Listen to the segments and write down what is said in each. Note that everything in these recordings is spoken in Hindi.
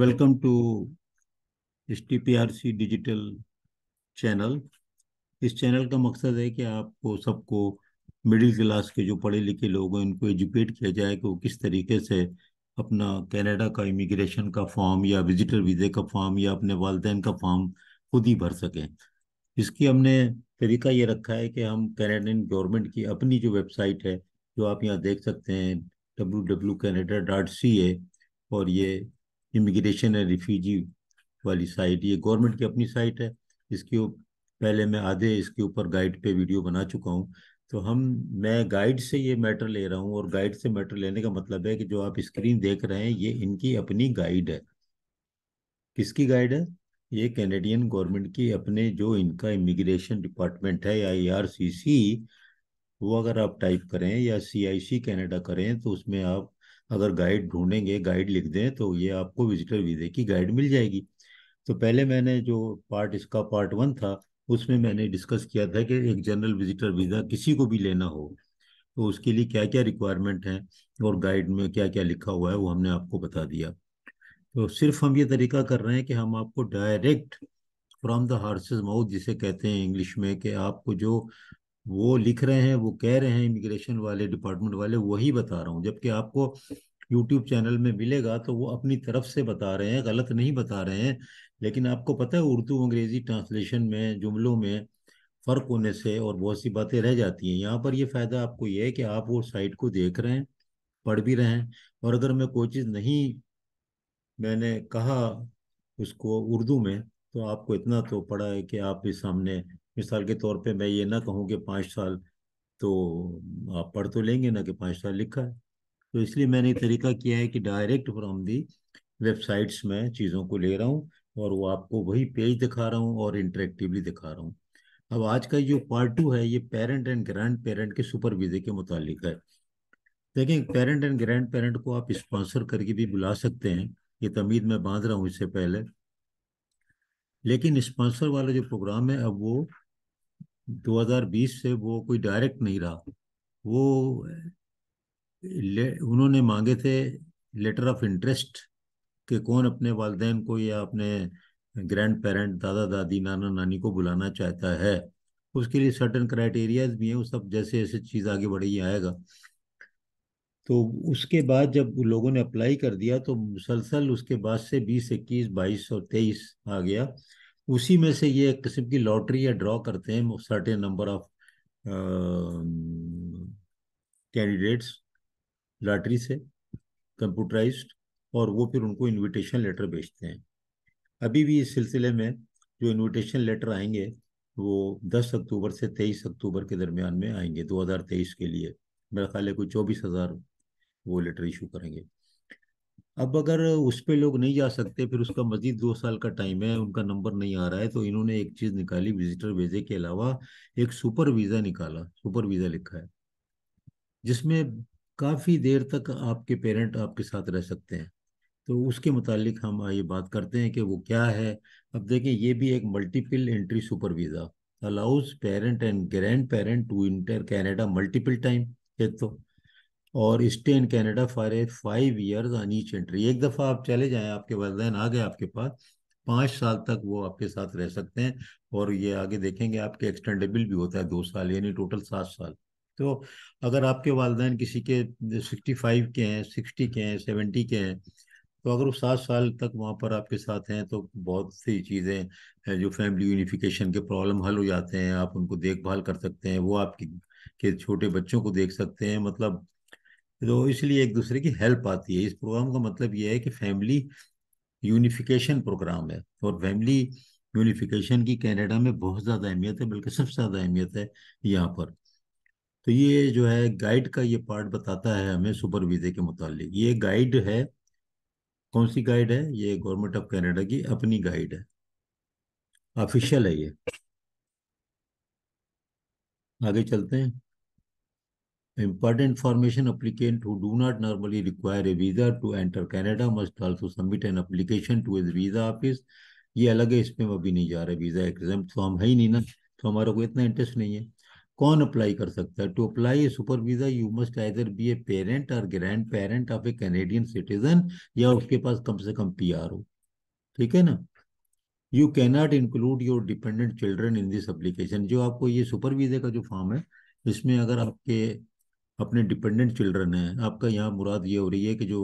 Welcome to S T P R C digital channel इस चैनल का मकसद है कि आपको सबको मिडिल क्लास के जो पढ़े लिखे लोग हैं उनको एजुकेट किया जाए कि वो किस तरीके से अपना कनाडा का इमिग्रेशन का फॉर्म या विजिटर वीज़े का फॉर्म या अपने वालदेन का फॉर्म खुद ही भर सकें इसकी हमने तरीका ये रखा है कि हम कैनेडियन गवर्नमेंट की अपनी जो वेबसाइट है जो आप यहाँ देख सकते हैं W W Canada dot C और ये इमिग्रेशन एंड रिफ्यूजी वाली साइट ये गवर्नमेंट की अपनी साइट है इसके पहले मैं आधे इसके ऊपर गाइड पे वीडियो बना चुका हूँ तो हम मैं गाइड से ये मैटर ले रहा हूँ और गाइड से मैटर लेने का मतलब है कि जो आप स्क्रीन देख रहे हैं ये इनकी अपनी गाइड है किसकी गाइड है ये कैनेडियन गवर्नमेंट की अपने जो इनका इमिग्रेशन डिपार्टमेंट है या आई वो अगर आप टाइप करें या सी आई सी कनाडा करें तो उसमें आप अगर गाइड ढूंढेंगे गाइड लिख दें तो ये आपको विजिटर वीज़े की गाइड मिल जाएगी तो पहले मैंने जो पार्ट इसका पार्ट वन था उसमें मैंने डिस्कस किया था कि एक जनरल विजिटर वीज़ा किसी को भी लेना हो तो उसके लिए क्या क्या रिक्वायरमेंट हैं और गाइड में क्या क्या लिखा हुआ है वो हमने आपको बता दिया तो सिर्फ हम ये तरीका कर रहे हैं कि हम आपको direct from the horse's mouth जिसे कहते हैं इंग्लिश में कि आपको जो वो लिख रहे हैं वो कह रहे हैं इमिग्रेशन वाले डिपार्टमेंट वाले वही बता रहा हूँ जबकि आपको यूट्यूब चैनल में मिलेगा तो वो अपनी तरफ से बता रहे हैं गलत नहीं बता रहे हैं लेकिन आपको पता है उर्दू अंग्रेजी ट्रांसलेशन में जुमलों में फ़र्क होने से और बहुत सी बातें रह जाती हैं यहाँ पर ये फ़ायदा आपको ये है कि आप वो साइट को देख रहे हैं पढ़ भी रहे हैं और अगर मैं कोई चीज़ नहीं मैंने कहा उसको उर्दू में तो आपको इतना तो पड़ा है कि आप भी सामने मिसाल के तौर पे मैं ये ना कहूँ कि पाँच साल तो आप पढ़ तो लेंगे ना कि पाँच साल लिखा है तो इसलिए मैंने तरीका किया है कि डायरेक्ट फ्रॉम दी वेबसाइट्स में चीज़ों को ले रहा हूँ और वो आपको वही पेज दिखा रहा हूँ और इंटरेक्टिवली दिखा रहा हूँ अब आज का जो पार्ट टू है ये पेरेंट एंड ग्रैंड पेरेंट के वीजे के मुतालिक है देखें पेरेंट एंड ग्रैंड पेरेंट को आप स्पॉन्सर करके भी बुला सकते हैं ये तमीद मैं बांध रहा हूँ इससे पहले लेकिन स्पॉन्सर वाला जो प्रोग्राम है अब वो 2020 से वो कोई डायरेक्ट नहीं रहा वो उन्होंने मांगे थे लेटर ऑफ इंटरेस्ट कि कौन अपने वालदे को या अपने ग्रैंड पेरेंट दादा दादी नाना नानी को बुलाना चाहता है उसके लिए सर्टन क्राइटेरियाज भी हैं वो सब जैसे जैसे चीज़ आगे बढ़ी आएगा तो उसके बाद जब लोगों ने अप्लाई कर दिया तो मुसलसल उसके बाद से बीस इक्कीस बाईस और तेईस आ गया उसी में से ये एक किस्म की लॉटरी या ड्रॉ करते हैं certain number of candidates lottery से कंप्यूटराइज्ड और वो फिर उनको इनविटेशन लेटर भेजते हैं अभी भी इस सिलसिले में जो इनविटेशन लेटर आएंगे वो 10 अक्टूबर से 23 अक्टूबर के दरमियान में आएंगे 2023 के लिए मेरा ख्याल है कोई चौबीस हज़ार वो लेटर इशू करेंगे अब अगर उस पर लोग नहीं जा सकते फिर उसका मजीद दो साल का टाइम है उनका नंबर नहीं आ रहा है तो इन्होंने एक चीज निकाली विजिटर वीजे के अलावा एक सुपर वीजा निकाला सुपर वीजा लिखा है जिसमें काफी देर तक आपके पेरेंट आपके साथ रह सकते हैं तो उसके मुतालिक हम ये बात करते हैं कि वो क्या है अब देखें ये भी एक multiple entry super visa allows parent and grand parent to enter Canada multiple time एक तो और stay in Canada for a five year on each entry एक दफ़ा आप चले जाएं आपके वालदेन आ गए आपके पास पाँच साल तक वो आपके साथ रह सकते हैं और ये आगे देखेंगे आपके एक्सटेंडेबल भी होता है दो साल यानी टोटल सात साल तो अगर आपके वालदेन किसी के सिक्सटी फाइव के हैं सिक्सटी के हैं सेवेंटी के हैं तो अगर वो सात साल तक वहाँ पर आपके साथ हैं तो बहुत सी चीज़ें जो फैमिली यूनिफिकेशन के प्रॉब्लम हल हो जाते हैं आप उनको देखभाल कर सकते हैं वो आपकी के छोटे बच्चों को देख सकते हैं मतलब तो इसलिए एक दूसरे की हेल्प आती है इस प्रोग्राम का मतलब यह है कि फैमिली यूनिफिकेशन प्रोग्राम है और फैमिली यूनिफिकेशन की कनाडा में बहुत ज़्यादा अहमियत है बल्कि सबसे ज़्यादा अहमियत है यहाँ पर तो ये जो है गाइड का ये पार्ट बताता है हमें सुपर वीज़े के मुतालिक ये गाइड है कौन सी गाइड है ये गवर्नमेंट ऑफ कनाडा की अपनी गाइड है ऑफिशियल है ये आगे चलते हैं Important information applicant who do not normally require a visa to enter Canada must also submit an application to his visa office. ये अलग है इसमें अभी नहीं जा रहा वीजा एग्जाम फॉर्म है ही नहीं ना तो हमारा कोई इतना इंटरेस्ट नहीं है कौन अप्लाई कर सकता है to apply a super visa you must either be a parent और grand parent of a Canadian citizen या उसके पास कम से कम पी आर हो ठीक है ना you cannot include your dependent children in this application जो आपको ये सुपर वीजा का जो फॉर्म है इसमें अगर आपके अपने डिपेंडेंट चिल्ड्रन हैं आपका यहाँ मुराद ये हो रही है कि जो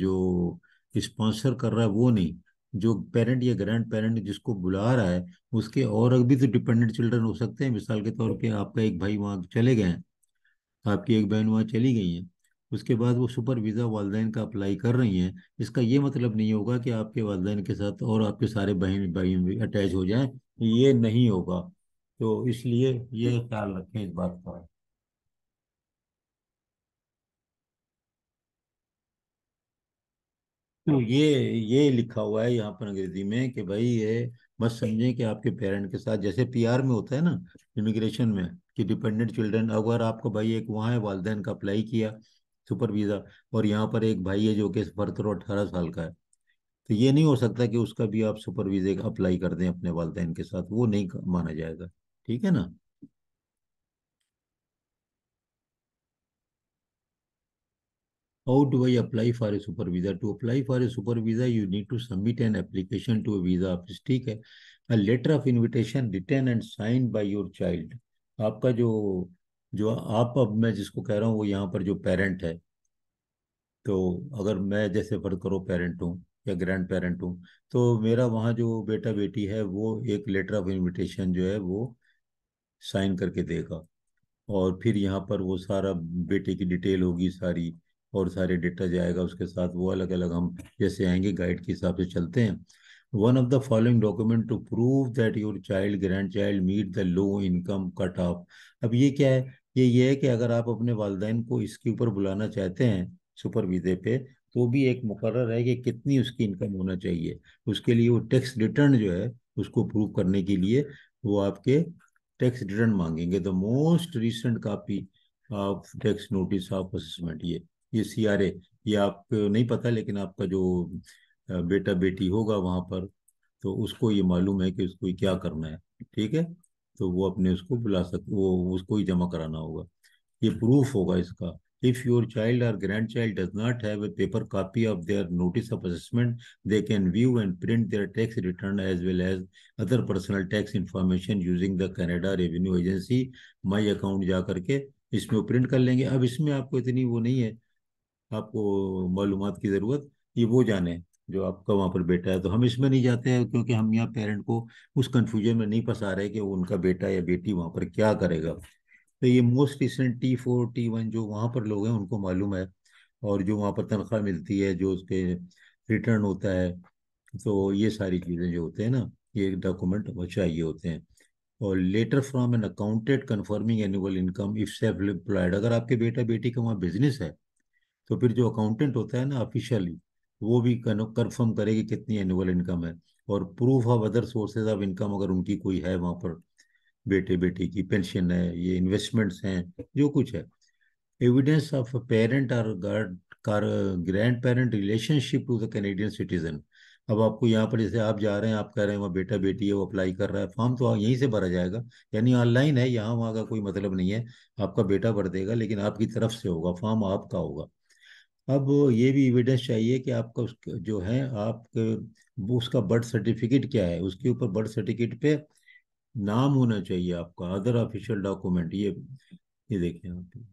जो स्पॉन्सर कर रहा है वो नहीं जो पेरेंट या ग्रैंड पेरेंट जिसको बुला रहा है उसके और भी तो डिपेंडेंट चिल्ड्रन हो सकते हैं मिसाल के तौर पे आपका एक भाई वहाँ चले गए हैं आपकी एक बहन वहाँ चली गई हैं उसके बाद वो सुपर वीज़ा वालदे का अप्लाई कर रही हैं इसका ये मतलब नहीं होगा कि आपके वालदेन के साथ और आपके सारे बहन भाई भी अटैच हो जाएं ये नहीं होगा तो इसलिए ये ख्याल रखें इस बात का तो ये ये लिखा हुआ है यहाँ पर अंग्रेजी में कि भाई ये मत समझें कि आपके पेरेंट के साथ जैसे पीआर में होता है ना इमिग्रेशन में कि डिपेंडेंट चिल्ड्रन अगर आपका भाई एक वहाँ है वालदेन का अप्लाई किया सुपर वीज़ा और यहाँ पर एक भाई है जो कि फर्तर अठारह साल का है तो ये नहीं हो सकता कि उसका भी आप सुपर वीज़े अप्लाई कर दें अपने वालदेन के साथ वो नहीं माना जाएगा ठीक है ना How do I apply for a super visa? To apply for a super visa, you need to submit an application to a visa office. theek hai a letter of invitation written and signed by your child. aapka jo jo aap ab main jisko keh raha hu wo yahan par jo parent hai to agar main jaise par karo parent hu या ग्रैंड पेरेंट हूँ तो मेरा वहाँ जो बेटा बेटी है वो एक लेटर ऑफ इनविटेशन जो है वो साइन करके देगा और फिर यहाँ पर वो सारा बेटे की डिटेल होगी सारी और सारे डेटा जाएगा उसके साथ वो अलग अलग हम जैसे आएंगे गाइड के हिसाब से चलते हैं one of the following document to prove that your child grand child meet the low income cut off अब ये क्या है ये ये है कि अगर आप अपने वालदेन को इसके ऊपर बुलाना चाहते हैं सुपर वीजे पे तो भी एक मुकर है कि कितनी उसकी इनकम होना चाहिए उसके लिए वो टैक्स रिटर्न जो है उसको प्रूव करने के लिए वो आपके टैक्स रिटर्न मांगेंगे the most recent copy of tax notice of assessment ये ये सी आर ए ये आपको नहीं पता लेकिन आपका जो बेटा बेटी होगा वहां पर तो उसको ये मालूम है कि उसको क्या करना है ठीक है तो वो अपने उसको बुला सकते वो उसको ही जमा कराना होगा ये प्रूफ होगा इसका इफ योर चाइल्ड और grand child does not have paper copy of their notice of assessment they can view and print their tax return as well as other personal tax information using the Canada revenue agency my account जाकर के इसमें प्रिंट कर लेंगे अब इसमें आपको इतनी वो नहीं है आपको मालूम की ज़रूरत ये वो जाने जो आपका वहाँ पर बेटा है तो हम इसमें नहीं जाते हैं क्योंकि हम यहाँ पेरेंट को उस कन्फ्यूजन में नहीं फंसा रहे कि उनका बेटा या बेटी वहाँ पर क्या करेगा तो ये most recent T four T one जो वहाँ पर लोग हैं उनको मालूम है और जो वहाँ पर तनख्वाह मिलती है जो उसके रिटर्न होता है तो ये सारी चीज़ें जो होते हैं ना ये डॉक्यूमेंट चाहिए होते हैं और letter from an accountant confirming annual income if self employed अगर आपके बेटा बेटी का वहाँ बिजनेस है तो फिर जो अकाउंटेंट होता है ना ऑफिशियली वो भी कन्फर्म करेगी कितनी एनुअल इनकम है और proof of other sources of income अगर उनकी कोई है वहाँ पर बेटे बेटी की पेंशन है ये इन्वेस्टमेंट्स हैं जो कुछ है एविडेंस ऑफ पेरेंट और guard car grand parent relationship to the Canadian citizen अब आपको यहाँ पर जैसे आप जा रहे हैं आप कह रहे हैं वहाँ बेटा बेटी है वो अप्लाई कर रहा है फॉर्म तो यहीं से भरा जाएगा यानी ऑनलाइन है यहाँ वहाँ का कोई मतलब नहीं है आपका बेटा भर देगा लेकिन आपकी तरफ से होगा फॉर्म आपका होगा अब ये भी एविडेंस चाहिए कि आपका उस जो है आप उसका बर्थ सर्टिफिकेट क्या है उसके ऊपर बर्थ सर्टिफिकेट पे नाम होना चाहिए आपका अदर ऑफिशियल डॉक्यूमेंट ये ये देखें आप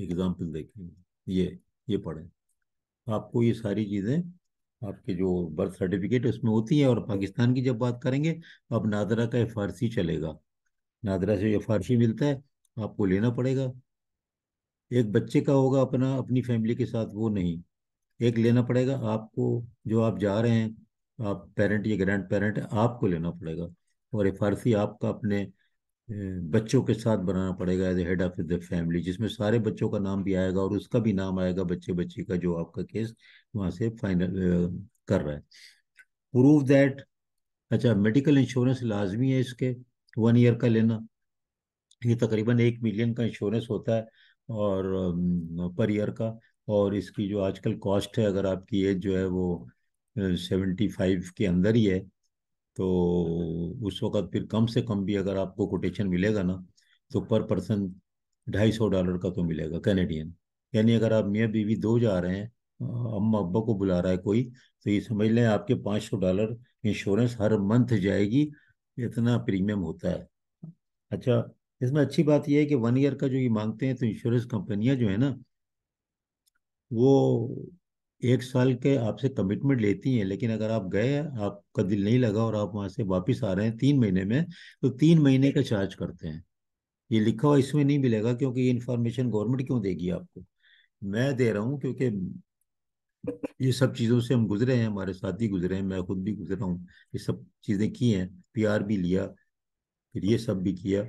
एग्जाम्पल देखिए ये ये पढ़ें आपको ये सारी चीज़ें आपके जो बर्थ सर्टिफिकेट उसमें होती है और पाकिस्तान की जब बात करेंगे अब नादरा का फारसी चलेगा नादरा से ये फारसी मिलता है आपको लेना पड़ेगा एक बच्चे का होगा अपना अपनी फैमिली के साथ वो नहीं एक लेना पड़ेगा आपको जो आप जा रहे हैं आप पेरेंट या ग्रैंड पेरेंट आपको लेना पड़ेगा और ये फारसी आपका अपने बच्चों के साथ बनाना पड़ेगा as head of the family जिसमें सारे बच्चों का नाम भी आएगा और उसका भी नाम आएगा बच्चे बच्चे का जो आपका केस वहाँ से फाइनल कर रहा है प्रूव दैट अच्छा मेडिकल इंश्योरेंस लाजमी है इसके वन ईयर का लेना ये तकरीबन एक मिलियन का इंश्योरेंस होता है और पर ईयर का और इसकी जो आजकल कॉस्ट है अगर आपकी एज जो है वो सेवेंटी फाइव के अंदर ही है तो उस वक्त फिर कम से कम भी अगर आपको कोटेशन मिलेगा ना तो पर पर्सन ढाई सौ डॉलर का तो मिलेगा कैनेडियन यानी अगर आप मियाँ बीवी दो जा रहे हैं अम्मा अब्बा को बुला रहा है कोई तो ये समझ लें आपके पाँच सौ डॉलर इंश्योरेंस हर मंथ जाएगी इतना प्रीमियम होता है अच्छा इसमें अच्छी बात यह है कि वन ईयर का जो ये मांगते हैं तो इंश्योरेंस कंपनियां जो है ना वो एक साल के आपसे कमिटमेंट लेती हैं लेकिन अगर आप गए आपका दिल नहीं लगा और आप वहाँ से वापस आ रहे हैं तीन महीने में तो तीन महीने का चार्ज करते हैं ये लिखा हुआ इसमें नहीं मिलेगा क्योंकि ये इन्फॉर्मेशन गवर्नमेंट क्यों देगी आपको मैं दे रहा हूँ क्योंकि ये सब चीज़ों से हम गुजरे हैं हमारे साथी गुजरे हैं मैं खुद भी गुजरा हूँ ये सब चीज़ें की हैं पी भी लिया फिर ये सब भी किया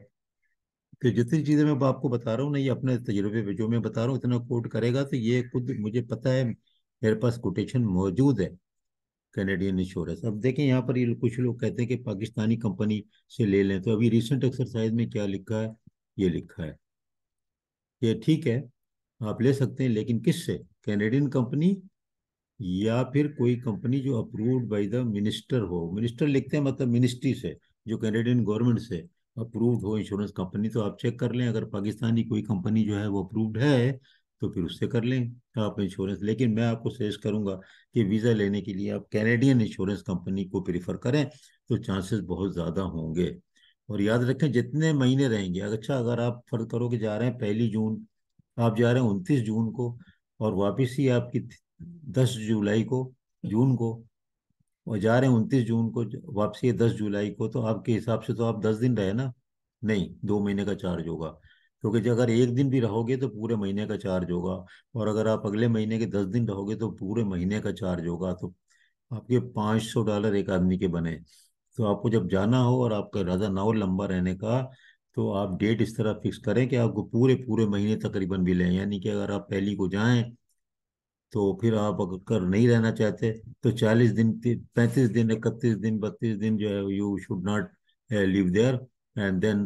कि जितनी चीज़ें मैं आपको बता रहा हूँ ना ये अपने तजुर्बे पे जो मैं बता रहा हूँ इतना कोट करेगा तो ये खुद मुझे पता है मेरे पास कोटेशन मौजूद है कैनेडियन इंश्योरेंस अब देखें यहाँ पर ये कुछ लोग कहते हैं कि पाकिस्तानी कंपनी से ले लें तो अभी रिसेंट एक्सरसाइज में क्या लिखा है ये लिखा है ये ठीक है आप ले सकते हैं लेकिन किससे कैनेडियन कंपनी या फिर कोई कंपनी जो अप्रूव्ड बाय द मिनिस्टर हो मिनिस्टर लिखते हैं मतलब मिनिस्ट्री से जो कैनेडियन गवर्नमेंट से अप्रूव्ड हो इंश्योरेंस कंपनी तो आप चेक कर लें अगर पाकिस्तानी कोई कंपनी जो है वो अप्रूव्ड है तो फिर उससे कर लें आप इंश्योरेंस लेकिन मैं आपको सजेस्ट करूंगा कि वीज़ा लेने के लिए आप कैनेडियन इंश्योरेंस कंपनी को प्रीफर करें तो चांसेस बहुत ज़्यादा होंगे और याद रखें जितने महीने रहेंगे अच्छा अगर आप फर्ज करो कि जा रहे हैं पहली जून आप जा रहे हैं उनतीस जून को और वापसी आपकी दस जुलाई को जून को वो जा रहे हैं उनतीस जून को वापसी है दस जुलाई को तो आपके हिसाब से तो आप दस दिन रहे ना नहीं दो महीने का चार्ज होगा क्योंकि तो अगर एक दिन भी रहोगे तो पूरे महीने का चार्ज होगा और अगर आप अगले महीने के दस दिन रहोगे तो पूरे महीने का चार्ज होगा तो आपके पाँच सौ डॉलर एक आदमी के बने तो आपको जब जाना हो और आपका इरादा ना हो लंबा रहने का तो आप डेट इस तरह फिक्स करें कि आपको पूरे पूरे महीने तकरीबन भी लें यानी कि अगर आप पहली को जाएं तो फिर आप अगर कर नहीं रहना चाहते तो चालीस दिन पैंतीस दिन इकतीस दिन बत्तीस दिन जो है you should not live there and then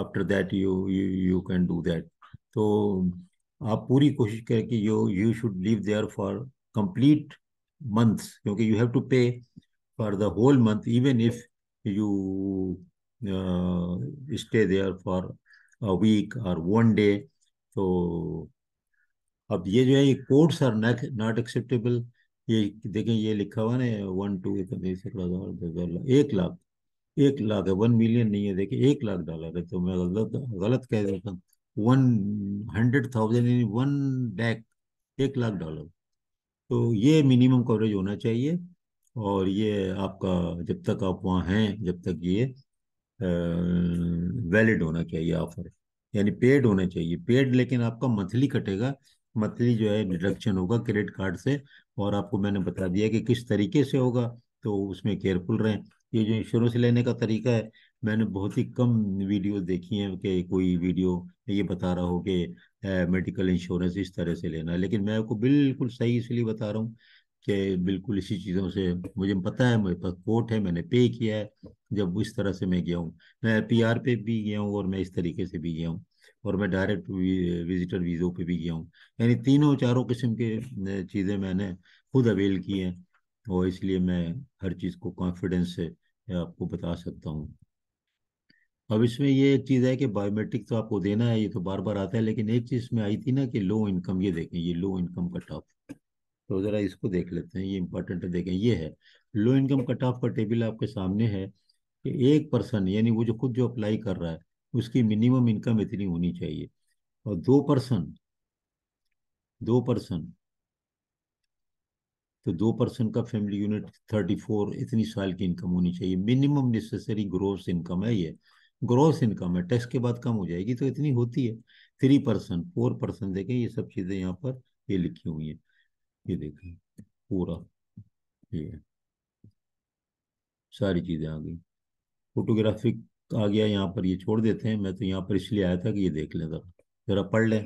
after that you you can do that तो आप पूरी कोशिश करें कि you you should live there for complete months क्योंकि you have to pay for the whole month even if you stay there for a week और वन डे तो अब ये जो है ये कोर्ट्स आर नॉट एक्सेप्टेबल ये देखें ये लिखा हुआ ना वन टू एक लाख एक लाख है वन मिलियन नहीं है देखिए एक लाख डॉलर है तो मैं गलत गलत कह देता हूँ वन हंड्रेड थाउजेंड यानी वन डैक एक लाख डॉलर तो ये मिनिमम कवरेज होना चाहिए और ये आपका जब तक आप वहाँ हैं जब तक ये वैलिड होना चाहिए ऑफर यानी पेड होना चाहिए पेड लेकिन आपका मंथली कटेगा मंथली जो है डिडक्शन होगा क्रेडिट कार्ड से और आपको मैंने बता दिया कि किस तरीके से होगा तो उसमें केयरफुल रहें ये जो इंश्योरेंस लेने का तरीका है मैंने बहुत ही कम वीडियो देखी है कि कोई वीडियो ये बता रहा हो कि मेडिकल इंश्योरेंस इस तरह से लेना है लेकिन मैं आपको बिल्कुल सही इसलिए बता रहा हूँ कि बिल्कुल इसी चीज़ों से मुझे पता है मेरे पास कोर्ट है मैंने पे किया है जब इस तरह से मैं गया हूँ मैं पी पे भी गया हूँ और मैं इस तरीके से भी गया हूँ और मैं डायरेक्ट विजिटर वीज़ों पे भी गया हूँ यानी तीनों चारों किस्म के चीज़ें मैंने खुद अवेल की हैं और इसलिए मैं हर चीज़ को कॉन्फिडेंस से आपको बता सकता हूँ अब इसमें ये एक चीज़ है कि बायोमेट्रिक तो आपको देना है ये तो बार बार आता है लेकिन एक चीज़ में आई थी ना कि लो इनकम ये देखें ये लो इनकम कट ऑफ तो ज़रा इसको देख लेते हैं ये इंपॉर्टेंट है देखें ये है लो इनकम कट ऑफ का टेबल आपके सामने है कि एक पर्सन यानी वो जो खुद जो अप्लाई कर रहा है उसकी मिनिमम इनकम इतनी होनी चाहिए और दो पर्सन दो पर्सन तो दो पर्सन का फैमिली यूनिट थर्टी फोर इतनी साल की इनकम होनी चाहिए मिनिमम नेसेसरी ग्रोस इनकम है ये ग्रोस इनकम है टैक्स के बाद कम हो जाएगी तो इतनी होती है थ्री पर्सन फोर पर्सन देखें ये सब चीज़ें यहाँ पर ये लिखी हुई हैं ये देखें पूरा ये सारी चीज़ें आ गई फोटोग्राफिक तो आ गया यहाँ पर ये छोड़ देते हैं मैं तो यहाँ पर इसलिए आया था कि ये देख लें जरा जरा पढ़ लें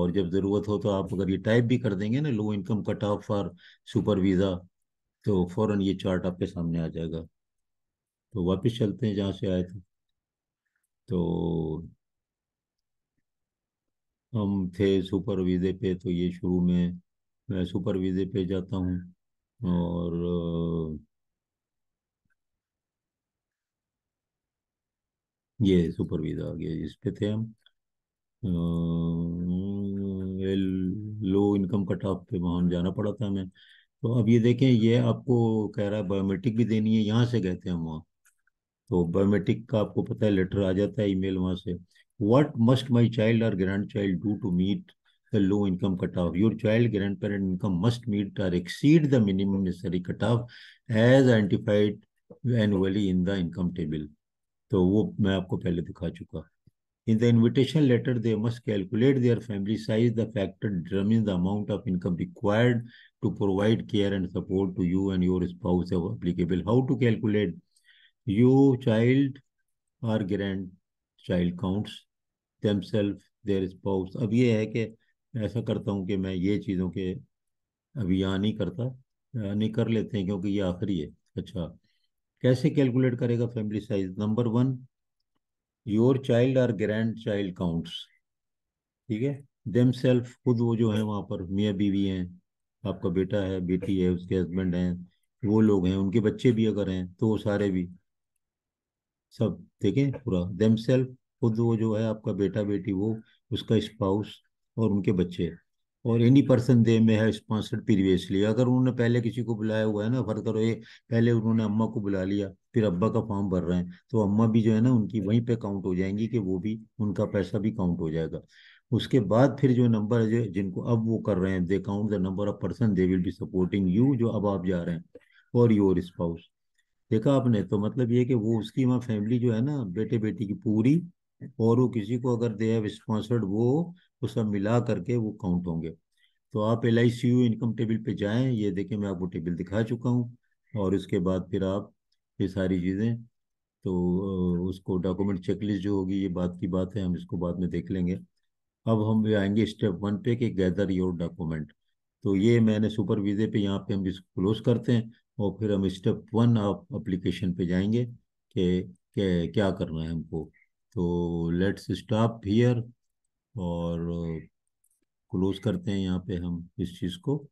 और जब ज़रूरत हो तो आप अगर ये टाइप भी कर देंगे ना low income cut off for super visa तो फ़ौरन ये चार्ट आपके सामने आ जाएगा तो वापस चलते हैं जहाँ से आए थे तो हम थे सुपर वीज़े पे तो ये शुरू में मैं सुपर वीज़े पे जाता हूँ और ये वीजा आ गया इस पे थे हम लो इनकम कट ऑफ पे वहाँ जाना पड़ा था हमें तो अब ये देखें ये आपको कह रहा है बायोमेट्रिक भी देनी है यहाँ से गए थे हम वहाँ तो बायोमेट्रिक का आपको पता है लेटर आ जाता है ईमेल वहाँ से वट मस्ट माई चाइल्ड और grand child do to meet the low income cut off your child grand parent income must meet or exceed the minimum necessary cut off as identified annually in the income table तो वो मैं आपको पहले दिखा चुका in the invitation letter they must calculate their family size the factor determine the amount of income required to provide care and support to you and your spouse applicable how to calculate you child or grand child counts themselves their spouse अब ये है कि ऐसा करता हूँ कि मैं ये चीज़ों के अभी यहाँ नहीं करता नहीं कर लेते हैं क्योंकि ये आखिरी है अच्छा कैसे कैलकुलेट करेगा family size number one your child और ग्रैंड चाइल्ड काउंट्स ठीक है देम सेल्फ खुद वो जो है वहां पर मियाँ बीवी हैं आपका बेटा है बेटी है उसके हस्बैंड हैं वो लोग हैं उनके बच्चे भी अगर हैं तो वो सारे भी सब देखें पूरा देम सेल्फ खुद वो जो है आपका बेटा बेटी वो उसका स्पाउस और उनके बच्चे और एनी पर्सन दे में है स्पॉन्सर्ड प्रीवियसली अगर उन्होंने पहले किसी को बुलाया हुआ है ना फर्ज करो ये पहले उन्होंने अम्मा को बुला लिया फिर अब्बा का फॉर्म भर रहे हैं तो अम्मा भी जो है ना उनकी वहीं पे काउंट हो जाएंगी कि वो भी उनका पैसा भी काउंट हो जाएगा उसके बाद फिर जो नंबर है जिनको अब वो कर रहे हैं they count the number of person they will be supporting you जो अब आप जा रहे हैं और योर स्पाउस देखा आपने तो मतलब ये कि वो उसकी वहाँ फैमिली जो है ना बेटे बेटी की पूरी और वो किसी को अगर दे है स्पॉन्सर्ड वो वो सब मिला करके वो काउंट होंगे तो आप L I C O income table पे जाएं ये देखें मैं आपको टेबल दिखा चुका हूँ और उसके बाद फिर आप ये सारी चीज़ें तो उसको डॉक्यूमेंट चेकलिस्ट जो होगी ये बात की बात है हम इसको बाद में देख लेंगे अब हम आएंगे स्टेप वन पे कि गैदर योर डॉक्यूमेंट तो ये मैंने सुपर वीज़े पे यहाँ पे हम इसको क्लोज करते हैं और फिर हम स्टेप वन आप अप्लीकेशन पे जाएंगे कि क्या करना है हमको तो लेट्स स्टॉप हियर और क्लोज करते हैं यहाँ पे हम इस चीज़ को